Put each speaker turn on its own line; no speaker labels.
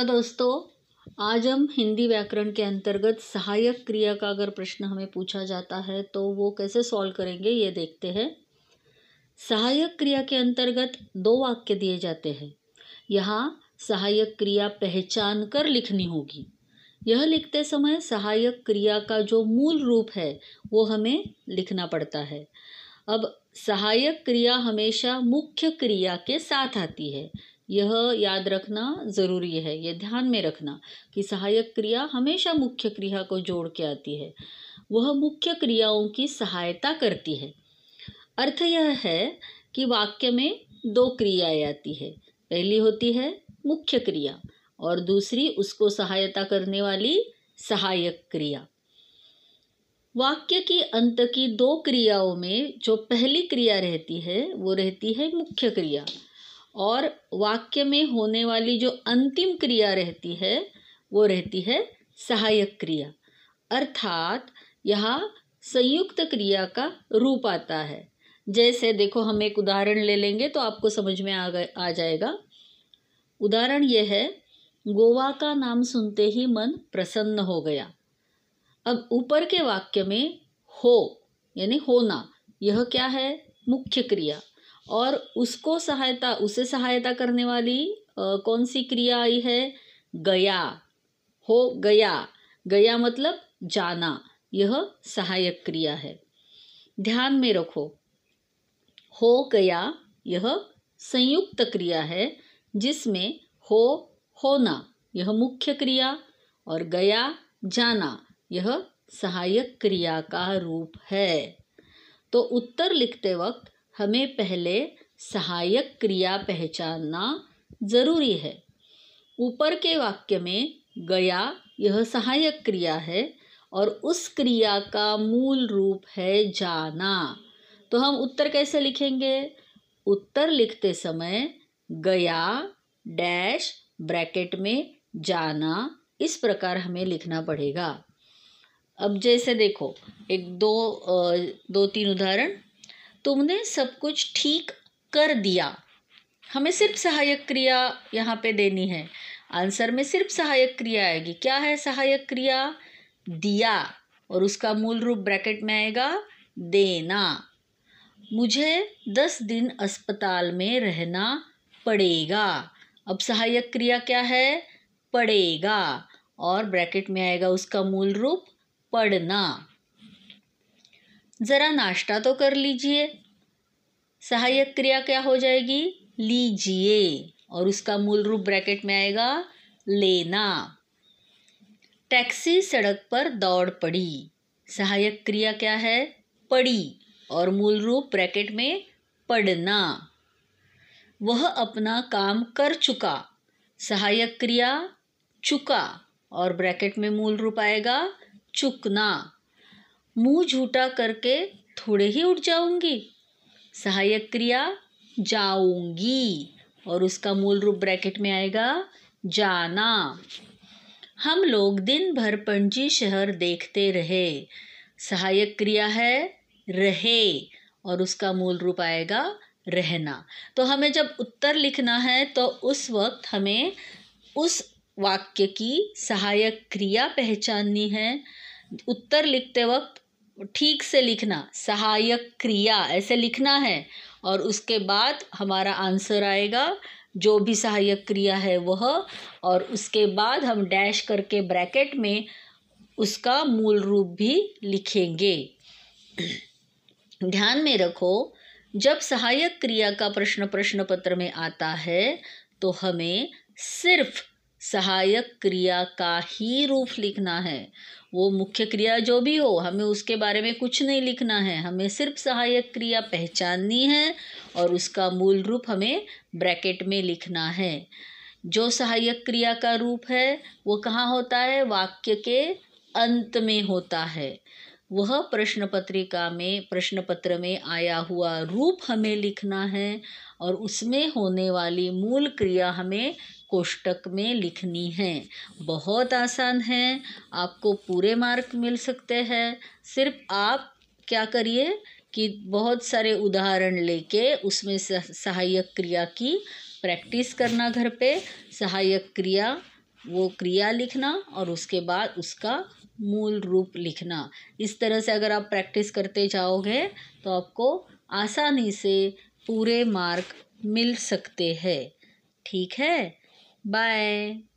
hello दोस्तों आज हम हिंदी व्याकरण के अंतर्गत सहायक क्रिया का अगर प्रश्न हमें पूछा जाता है तो वो कैसे सॉल्व करेंगे ये देखते हैं सहायक क्रिया के अंतर्गत दो वाक्य दिए जाते हैं यहाँ सहायक क्रिया पहचान कर लिखनी होगी यह लिखते समय सहायक क्रिया का जो मूल रूप है वो हमें लिखना पड़ता है अब सहायक क्रिया हमेशा मुख्य क्रिया के साथ आती है यह याद रखना ज़रूरी है यह ध्यान में रखना कि सहायक क्रिया हमेशा मुख्य क्रिया को जोड़ के आती है वह मुख्य क्रियाओं की सहायता करती है अर्थ यह है कि वाक्य में दो क्रियाएं आती है पहली होती है मुख्य क्रिया और दूसरी उसको सहायता करने वाली सहायक क्रिया वाक्य की अंत की दो क्रियाओं में जो पहली क्रिया रहती है वो रहती है मुख्य क्रिया और वाक्य में होने वाली जो अंतिम क्रिया रहती है वो रहती है सहायक क्रिया अर्थात यहाँ संयुक्त क्रिया का रूप आता है जैसे देखो हम एक उदाहरण ले लेंगे तो आपको समझ में आ गए आ जाएगा उदाहरण यह है गोवा का नाम सुनते ही मन प्रसन्न हो गया अब ऊपर के वाक्य में हो यानी होना यह क्या है मुख्य क्रिया और उसको सहायता उसे सहायता करने वाली आ, कौन सी क्रिया आई है गया हो गया गया मतलब जाना यह सहायक क्रिया है ध्यान में रखो हो गया यह संयुक्त क्रिया है जिसमें हो होना यह मुख्य क्रिया और गया जाना यह सहायक क्रिया का रूप है तो उत्तर लिखते वक्त हमें पहले सहायक क्रिया पहचानना ज़रूरी है ऊपर के वाक्य में गया यह सहायक क्रिया है और उस क्रिया का मूल रूप है जाना तो हम उत्तर कैसे लिखेंगे उत्तर लिखते समय गया डैश ब्रैकेट में जाना इस प्रकार हमें लिखना पड़ेगा अब जैसे देखो एक दो दो तीन उदाहरण तुमने सब कुछ ठीक कर दिया हमें सिर्फ सहायक क्रिया यहाँ पे देनी है आंसर में सिर्फ सहायक क्रिया आएगी क्या है सहायक क्रिया दिया और उसका मूल रूप ब्रैकेट में आएगा देना मुझे दस दिन अस्पताल में रहना पड़ेगा अब सहायक क्रिया क्या है पड़ेगा और ब्रैकेट में आएगा उसका मूल रूप पढ़ना ज़रा नाश्ता तो कर लीजिए सहायक क्रिया क्या हो जाएगी लीजिए और उसका मूल रूप ब्रैकेट में आएगा लेना टैक्सी सड़क पर दौड़ पड़ी सहायक क्रिया क्या है पड़ी और मूल रूप ब्रैकेट में पढ़ना वह अपना काम कर चुका सहायक क्रिया चुका और ब्रैकेट में मूल रूप आएगा चुकना मुंह झूठा करके थोड़े ही उठ जाऊंगी सहायक क्रिया जाऊंगी और उसका मूल रूप ब्रैकेट में आएगा जाना हम लोग दिन भर पणजी शहर देखते रहे सहायक क्रिया है रहे और उसका मूल रूप आएगा रहना तो हमें जब उत्तर लिखना है तो उस वक्त हमें उस वाक्य की सहायक क्रिया पहचाननी है उत्तर लिखते वक्त ठीक से लिखना सहायक क्रिया ऐसे लिखना है और उसके बाद हमारा आंसर आएगा जो भी सहायक क्रिया है वह और उसके बाद हम डैश करके ब्रैकेट में उसका मूल रूप भी लिखेंगे ध्यान में रखो जब सहायक क्रिया का प्रश्न प्रश्न पत्र में आता है तो हमें सिर्फ सहायक क्रिया का ही रूप लिखना है वो मुख्य क्रिया जो भी हो हमें उसके बारे में कुछ नहीं लिखना है हमें सिर्फ सहायक क्रिया पहचाननी है और उसका मूल रूप हमें ब्रैकेट में लिखना है जो सहायक क्रिया का रूप है वो कहाँ होता है वाक्य के अंत में होता है वह प्रश्न पत्रिका में प्रश्न पत्र में आया हुआ रूप हमें लिखना है और उसमें होने वाली मूल क्रिया हमें कोष्टक में लिखनी है बहुत आसान है आपको पूरे मार्क मिल सकते हैं सिर्फ आप क्या करिए कि बहुत सारे उदाहरण लेके उसमें सहायक क्रिया की प्रैक्टिस करना घर पे सहायक क्रिया वो क्रिया लिखना और उसके बाद उसका मूल रूप लिखना इस तरह से अगर आप प्रैक्टिस करते जाओगे तो आपको आसानी से पूरे मार्क मिल सकते हैं ठीक है बाय